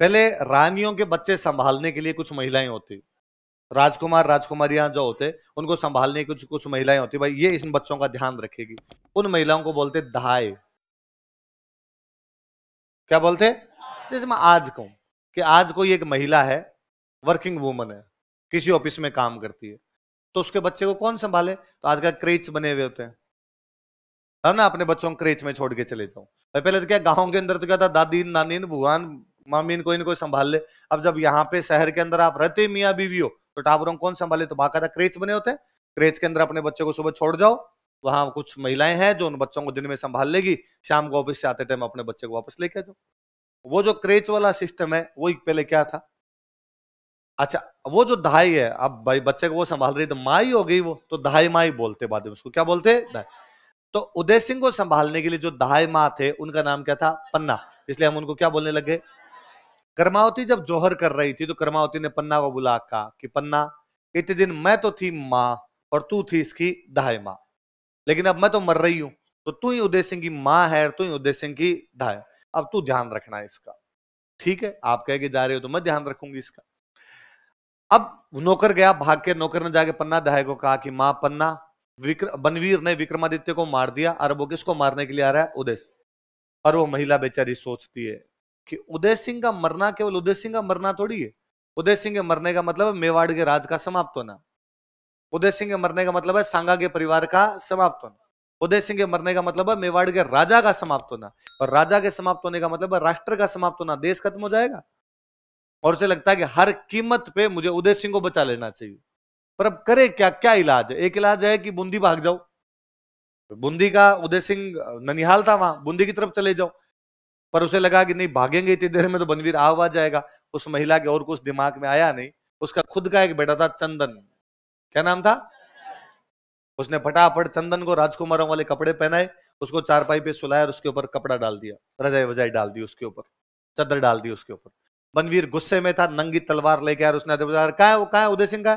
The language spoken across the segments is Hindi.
पहले रानियों के बच्चे संभालने के लिए कुछ महिलाएं होती राजकुमार राजकुमारियां जो होते उनको संभालने की कुछ कुछ महिलाएं होती भाई ये इन बच्चों का ध्यान रखेगी उन महिलाओं को बोलते दहाय क्या बोलते जैसे मैं आज कहूं कि आज कोई एक महिला है वर्किंग वूमन है किसी ऑफिस में काम करती है तो उसके बच्चे को कौन संभाले तो आज का क्रेच बने हुए होते हैं है ना अपने बच्चों को क्रेच में छोड़ के चले जाओ पहले तो क्या गाँव के अंदर तो क्या था दादी नानी बुआन मम्मी इनको इनको संभाल ले अब जब यहाँ पे शहर के अंदर आप रहते मियाँ बीवी हो तो टाबरों कौन संभाले तो बाकायदा क्रेच बने होते हैं क्रेच के अंदर अपने बच्चे को सुबह छोड़ जाओ वहां कुछ महिलाएं हैं जो उन बच्चों को दिन में संभाल लेगी शाम को ऑफिस से आते टाइम अपने बच्चे को वापस लेके जाओ वो जो क्रेच वाला सिस्टम है वो पहले क्या था अच्छा वो जो दहाई है अब भाई बच्चे को वो संभाल रही तो माई हो गई वो तो दहाई माई बोलते बाद में उसको क्या बोलते तो उदय सिंह को संभालने के लिए जो दहाई माँ थे उनका नाम क्या था पन्ना इसलिए हम उनको क्या बोलने लगे कर्मावती जब जौहर कर रही थी तो कर्मावती ने पन्ना को बुला कहा कि पन्ना इतने दिन मैं तो थी माँ और तू थी इसकी दहाय माँ लेकिन अब मैं तो मर रही हूं तो तू ही उदय सिंह की माँ है और तू ही उदय सिंह की दहाय अब तू ध्यान रखना इसका ठीक है आप कह के जा रहे हो तो मैं ध्यान रखूंगी इसका अब नौकर गया भाग के नौकर ने जाके पन्ना दहाय को कहा कि माँ पन्ना विक्र बनवीर ने विक्रमादित्य को मार दिया और वो किसको मारने के लिए आ रहा है उदय और वो महिला बेचारी सोचती है कि उदय सिंह का मरना केवल उदय सिंह का मरना थोड़ी है उदय सिंह के मरने का मतलब है मेवाड़ के राज का समाप्त होना उदय सिंह के मरने का मतलब है सांगा के परिवार का समाप्त होना उदय सिंह के मरने का मतलब है मेवाड़ के राजा का समाप्त होना और राजा के समाप्त होने का मतलब है राष्ट्र का समाप्त होना देश खत्म हो जाएगा और उसे लगता है कि हर कीमत पे मुझे उदय सिंह को बचा लेना चाहिए पर अब करे क्या क्या इलाज है एक इलाज है कि बूंदी भाग जाओ बूंदी का उदय सिंह ननिहाल था वहां बूंदी की तरफ चले जाओ पर उसे लगा कि नहीं भागेंगे इतनी देर में तो बनवीर आ जाएगा उस महिला के और कुछ दिमाग में आया नहीं उसका खुद का एक बेटा था चंदन क्या नाम था उसने फटाफट चंदन को राजकुमारों वाले कपड़े पहनाए उसको चारपाई पे सुलाया और उसके ऊपर कपड़ा डाल दिया रजाई वजाई डाल दी उसके ऊपर चादर डाल दी उसके ऊपर बनवीर गुस्से में था नंगी तलवार लेके आया उसने कहा है वो कहा है उदय सिंह का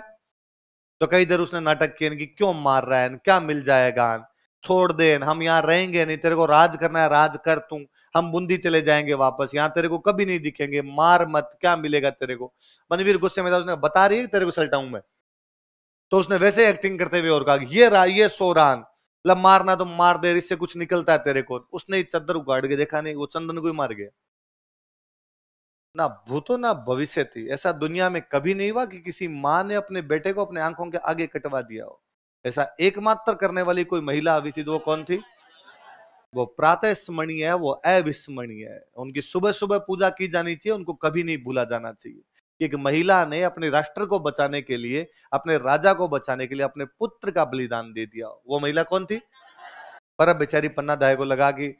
तो कई देर उसने नाटक किए कि क्यों मार रहा है क्या मिल जाएगा छोड़ दे हम यहाँ रहेंगे नहीं तेरे को राज करना है राज कर तू हम बूंदी चले जाएंगे वापस यहाँ तेरे को कभी नहीं दिखेंगे मार मत क्या मिलेगा तेरे को मनवीर गुस्से में था उसने बता रही है तेरे को सलटा हूं मैं तो उसने वैसे एक्टिंग करते हुए और कहा ये ये सोरान लब मतलब मारना तो मार दे इससे कुछ निकलता है तेरे को उसने चद्दर उगाड़ के देखा नहीं वो चंदन को ही मार गया ना भूतो ना भविष्य थी ऐसा दुनिया में कभी नहीं हुआ कि किसी माँ ने अपने बेटे को अपने आंखों के आगे कटवा दिया हो ऐसा एकमात्र करने वाली कोई महिला अभी थी तो वो कौन थी वो प्रातः स्मरणीय है वो अविस्मरणीय है उनकी सुबह सुबह पूजा की जानी चाहिए उनको कभी नहीं भूला जाना चाहिए एक महिला ने अपने राष्ट्र को बचाने के लिए अपने राजा को बचाने के लिए अपने पुत्र का बलिदान दे दिया वो महिला कौन थी पर अब बेचारी पन्ना दाय को लगा कि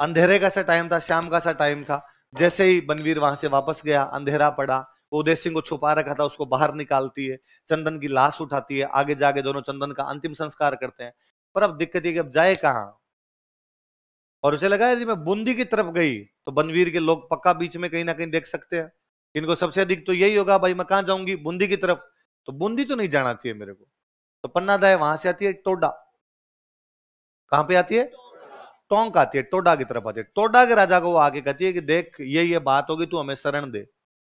अंधेरे का सा टाइम था शाम का सा टाइम था जैसे ही बनवीर वहां से वापस गया अंधेरा पड़ा वो उदय सिंह को छुपा रखा था उसको बाहर निकालती है चंदन की लाश उठाती है आगे जाके दोनों चंदन का अंतिम संस्कार करते हैं पर अब दिक्कत ये कि अब जाए कहाँ और उसे लगा यदि मैं बूंदी की तरफ गई तो बनवीर के लोग पक्का बीच में कहीं ना कहीं देख सकते हैं इनको सबसे अधिक तो यही होगा भाई मैं कहाँ जाऊंगी बूंदी की तरफ तो बूंदी तो नहीं जाना चाहिए मेरे को तो पन्ना दाए वहां से आती है टोडा कहाँ पे आती है टोंक आती है टोडा की तरफ आती है टोडा के राजा को वो आके कहती है कि देख ये ये बात होगी तू हमें शरण दे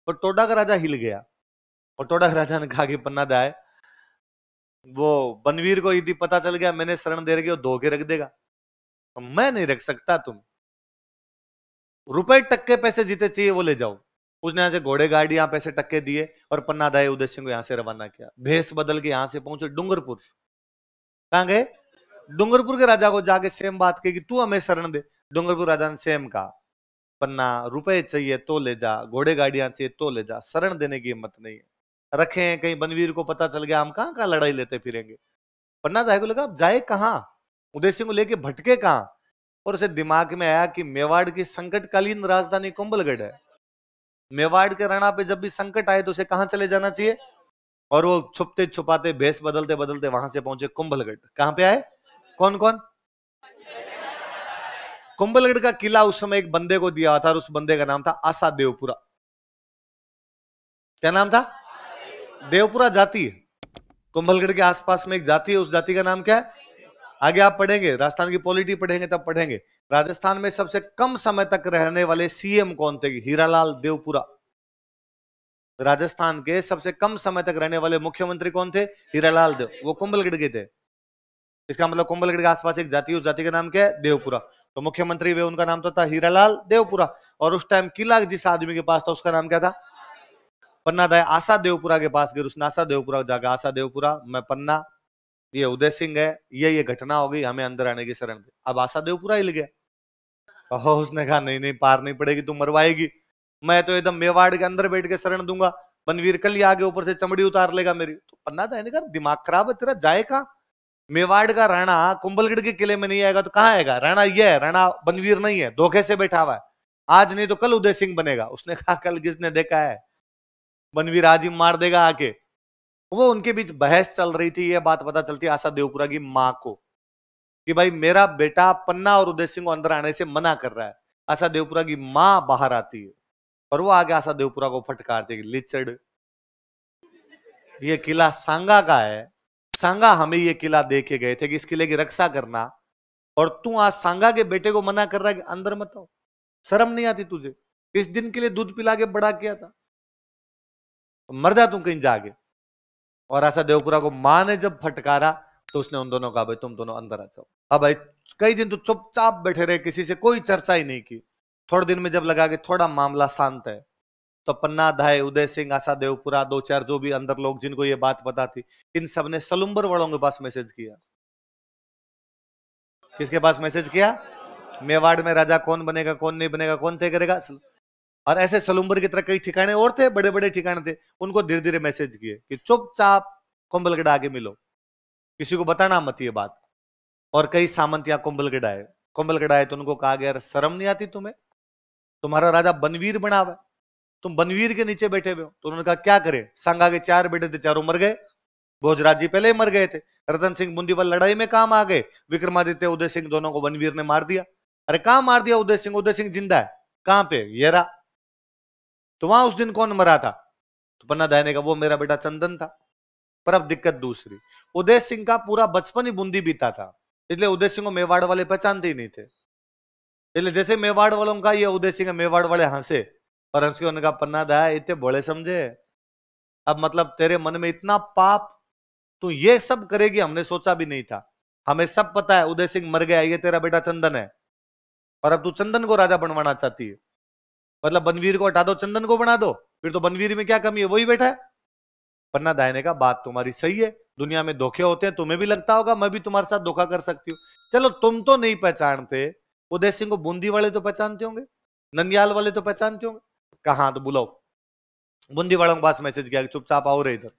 और टोडा का राजा हिल गया और टोडा के राजा ने कहा कि पन्ना दाय वो बनवीर को यदि पता चल गया मैंने शरण दे रखी धो के रख देगा तो मैं नहीं रख सकता तुम रुपए टक्के पैसे जीते चाहिए वो ले जाओ उसने यहां से घोड़े गाड़ी यहां पैसे टक्के दिए और पन्ना दाई उदय सिंह को यहां से रवाना किया भेस बदल के यहां से पहुंचे डूंगरपुर कहा गए डूंगरपुर के राजा को जाके सेम बात कही कि तू हमें शरण दे डूंगरपुर राजा ने सेम कहा पन्ना रुपए चाहिए तो ले जा घोड़े गाड़ियां चाहिए तो ले जा शरण देने की हिम्मत नहीं है रखे कहीं बनवीर को पता चल गया हम कहाँ कहाँ लड़ाई लेते फिरेंगे पन्ना दाई को लगा आप जाए कहाँ उदय सिंह को लेके भटके कहा और उसे दिमाग में आया कि मेवाड़ की संकटकालीन राजधानी कुंभलगढ़ है मेवाड़ के राणा पे जब भी संकट आए तो उसे कहां चले जाना चाहिए और वो छुपते छुपाते भेस बदलते बदलते वहां से पहुंचे कुंभलगढ़ कहां पे आए कौन कौन कुंभलगढ़ का किला उस समय एक बंदे को दिया था और उस बंदे का नाम था आशा देवपुरा क्या नाम था देवपुरा जाति कुंभलगढ़ के आसपास में एक जाति है उस जाति का नाम क्या है आगे आप पढ़ेंगे राजस्थान की पॉलिटी पढ़ेंगे तब पढ़ेंगे राजस्थान में सबसे कम समय तक रहने वाले सीएम कौन थे हीरालाल देवपुरा राजस्थान के सबसे कम समय तक रहने वाले मुख्यमंत्री कौन थे हीरालाल देव वो कुंभलगढ़ के थे इसका मतलब कुंभलगढ़ के आसपास एक जाति उस जाति का नाम क्या है देवपुरा तो मुख्यमंत्री वे उनका नाम तो था हीरालाल देवपुरा और उस टाइम किला जिस आदमी के पास था उसका नाम क्या था पन्ना दाय आशा देवपुरा के पास गिर उसने आशा देवपुरा जाकर आशा देवपुरा मैं पन्ना ये उदय सिंह है ये ये घटना हो गई हमें अंदर आने की शरण दी अब आशा देवपुरा हिल गया और उसने कहा नहीं नहीं पार नहीं पड़ेगी तू मरवाएगी मैं तो एकदम मेवाड़ के अंदर बैठ के शरण दूंगा बनवीर कल ही आगे ऊपर से चमड़ी उतार लेगा मेरी तो पन्ना था कर दिमाग खराब है तेरा जाए कहा मेवाड़ का राणा कुंभलगढ़ के किले में नहीं आएगा तो कहाँ आएगा राणा ये है राणा बनवीर नहीं है धोखे से बैठा हुआ है आज नहीं तो कल उदय सिंह बनेगा उसने कहा कल किसने देखा है बनवीर आज ही मार देगा आके वो उनके बीच बहस चल रही थी ये बात पता चलती आशा देवपुरा की माँ को कि भाई मेरा बेटा पन्ना और उदय सिंह को अंदर आने से मना कर रहा है आशा देवपुरा की माँ बाहर आती है और वो आगे आशा देवपुरा को फटकारती है लिचड़ ये किला सांगा का है सांगा हमें ये किला दे के गए थे कि इस किले की रक्षा करना और तू आज सांगा के बेटे को मना कर रहा है कि अंदर मत आओ शर्म नहीं आती तुझे इस दिन के लिए दूध पिला के बड़ा किया था मर जा तू कहीं जाके और आशा देवपुरा को माँ ने जब फटकारा तो उसने उन दोनों कहा भाई तुम दोनों अंदर आ जाओ हाँ भाई कई दिन तो चुपचाप बैठे रहे किसी से कोई चर्चा ही नहीं की थोड़े दिन में जब लगा कि थोड़ा मामला शांत है तो पन्ना धाय उदय सिंह आशा देवपुरा दो चार जो भी अंदर लोग जिनको ये बात पता थी इन सब ने सलुम्बर वालों के पास मैसेज किया किसके पास मैसेज किया मेवाड़ में राजा कौन बनेगा कौन नहीं बनेगा कौन तय करेगा और ऐसे सलूम्बर की तरह कई ठिकाने और थे बड़े बड़े ठिकाने थे उनको धीरे धीरे मैसेज किए कि चुपचाप कुंभलगढ़ आगे मिलो किसी को बताना मत ये बात और कई सामंत यहाँ कुंभलगढ़ आए कुंभलगढ़ आए तो उनको कहा गया शर्म नहीं आती तुम्हें तुम्हारा राजा बनवीर बना हुआ तुम बनवीर के नीचे बैठे हुए हो तो उन्होंने कहा क्या करे संगा के चार बेटे थे चारों मर गए भोजराज जी पहले ही मर गए थे रतन सिंह बुंदीवल लड़ाई में काम आ गए विक्रमादित्य उदय सिंह दोनों को बनवीर ने मार दिया अरे कहा मार दिया उदय सिंह उदय सिंह जिंदा है कहाँ पे येरा तो वहां उस दिन कौन मरा था तो पन्ना दहने का वो मेरा बेटा चंदन था पर अब दिक्कत दूसरी उदय सिंह का पूरा बचपन ही बूंदी बीता था इसलिए उदय सिंह को मेवाड़ वाले पहचानते ही नहीं थे इसलिए जैसे मेवाड़ वालों का ये उदय सिंह मेवाड़ वाले हंसे और हंस के उन्होंने कहा पन्ना दहा इतने बड़े समझे अब मतलब तेरे मन में इतना पाप तू ये सब करेगी हमने सोचा भी नहीं था हमें सब पता है उदय सिंह मर गया ये तेरा बेटा चंदन है पर अब तू चंदन को राजा बनवाना चाहती है मतलब बनवीर को हटा दो चंदन को बना दो फिर तो बनवीर में क्या कमी है वही बैठा है पन्ना दायने का बात तुम्हारी सही है दुनिया में धोखे होते हैं तुम्हें भी लगता होगा मैं भी तुम्हारे साथ धोखा कर सकती हूँ चलो तुम तो नहीं पहचानते उदय सिंह को बूंदी वाले तो पहचानते होंगे नंदियाल वाले तो पहचानते होंगे कहा तो बुलाओ बूंदी वालों के पास मैसेज किया चुपचाप आओ रहे इधर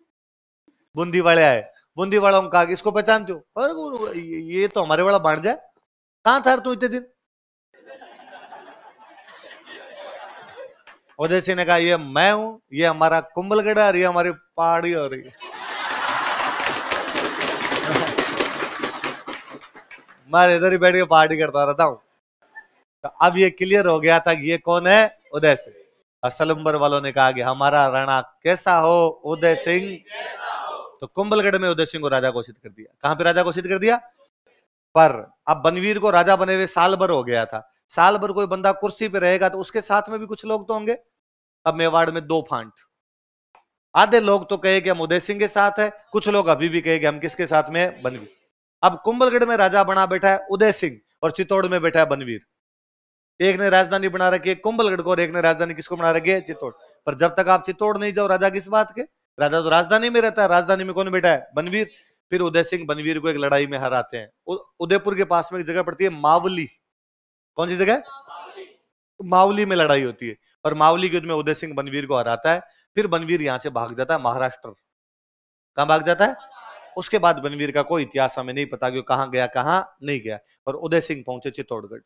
बूंदी वाले आए बूंदी वालों का इसको पहचानते हो अरे ये तो हमारे वाला बांट जाए कहाँ था तू इतने दिन उदय सिंह ने कहा ये मैं हूं ये हमारा कुंभलगढ़ और ये हमारी पहाड़ी हो रही मैं इधर ही बैठ के पार्टी करता रहता हूं तो अब ये क्लियर हो गया था ये कौन है उदय सिंह और वालों ने कहा कि हमारा राणा कैसा हो उदय सिंह तो कुंभलगढ़ में उदय सिंह को राजा घोषित कर दिया कहां पे राजा घोषित कर दिया पर अब बनवीर को राजा बने हुए साल भर हो गया था साल भर कोई बंदा कुर्सी पे रहेगा तो उसके साथ में भी कुछ लोग तो होंगे अब मेवाड़ में दो फांट आधे लोग तो कि हम उदय सिंह के साथ है कुछ लोग अभी भी कि हम किसके साथ में है बनवीर अब कुंभलगढ़ में राजा बना बैठा है उदय सिंह और चित्तौड़ में बैठा है बनवीर एक ने राजधानी बना रखी है कुंभलगढ़ को और एक ने राजधानी किसको बना रखी है चित्तौड़ पर जब तक आप चित्तौड़ नहीं जाओ राजा किस बात के राजा तो राजधानी में रहता है राजधानी में कौन बैठा है बनवीर फिर उदय सिंह बनवीर को एक लड़ाई में हराते हैं उदयपुर के पास में एक जगह पड़ती है मावली कौन सी जगह मावली में लड़ाई होती है और मावली युद्ध में उदय सिंह बनवीर को हराता है फिर बनवीर यहाँ से भाग जाता है महाराष्ट्र कहां भाग जाता है उसके बाद बनवीर का कोई इतिहास हमें नहीं पता कि कहां गया कहाँ नहीं गया और उदय सिंह पहुंचे चित्तौड़गढ़